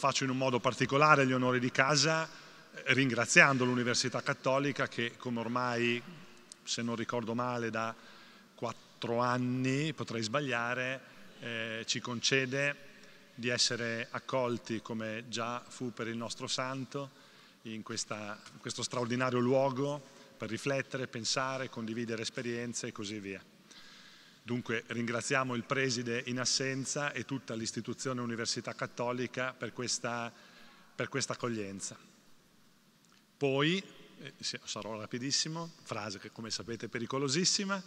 Faccio in un modo particolare gli onori di casa eh, ringraziando l'Università Cattolica che come ormai, se non ricordo male, da quattro anni, potrei sbagliare, eh, ci concede di essere accolti come già fu per il nostro santo in, questa, in questo straordinario luogo per riflettere, pensare, condividere esperienze e così via. Dunque ringraziamo il Preside in assenza e tutta l'istituzione Università Cattolica per questa, per questa accoglienza. Poi, eh, sarò rapidissimo, frase che come sapete è pericolosissima,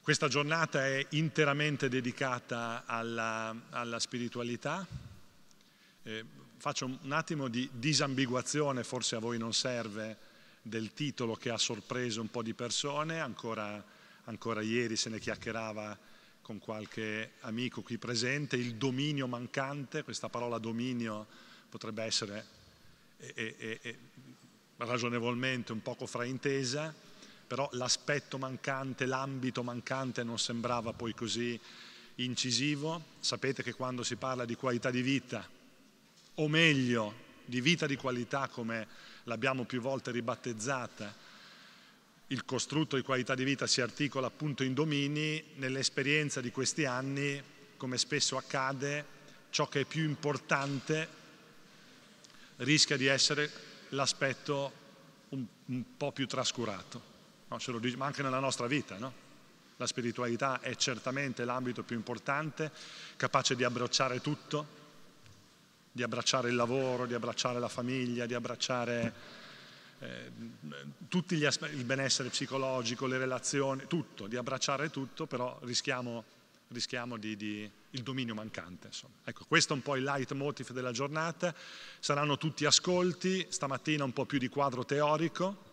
questa giornata è interamente dedicata alla, alla spiritualità. Eh, faccio un attimo di disambiguazione, forse a voi non serve, del titolo che ha sorpreso un po' di persone, ancora ancora ieri se ne chiacchierava con qualche amico qui presente, il dominio mancante, questa parola dominio potrebbe essere e, e, e, ragionevolmente un poco fraintesa, però l'aspetto mancante, l'ambito mancante non sembrava poi così incisivo. Sapete che quando si parla di qualità di vita, o meglio di vita di qualità come l'abbiamo più volte ribattezzata, il costrutto di qualità di vita si articola appunto in domini, nell'esperienza di questi anni, come spesso accade, ciò che è più importante rischia di essere l'aspetto un, un, po' più trascurato, no? dice, ma anche nella nostra vita. No? La spiritualità è certamente l'ambito più importante, capace di abbracciare tutto, di abbracciare il lavoro, di abbracciare la famiglia, di abbracciare eh, tutti gli aspetti, il benessere psicologico, le relazioni, tutto, di abbracciare tutto, però rischiamo, rischiamo di, di, il dominio mancante. Insomma. Ecco, questo è un po' il leitmotiv della giornata, saranno tutti ascolti, stamattina un po' più di quadro teorico,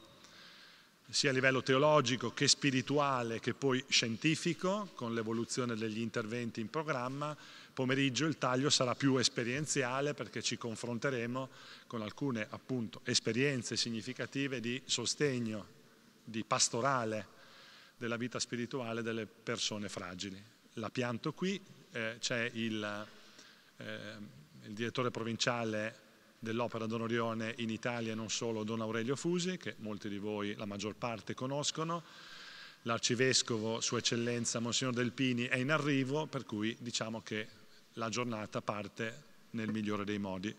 sia a livello teologico che spirituale che poi scientifico, con l'evoluzione degli interventi in programma. Pomeriggio il taglio sarà più esperienziale perché ci confronteremo con alcune appunto esperienze significative di sostegno, di pastorale della vita spirituale delle persone fragili. La pianto qui, eh, c'è il, eh, il direttore provinciale dell'opera Don Orione in Italia non solo Don Aurelio Fusi, che molti di voi, la maggior parte, conoscono. L'arcivescovo, Sua Eccellenza Monsignor Delpini, è in arrivo, per cui diciamo che la giornata parte nel migliore dei modi.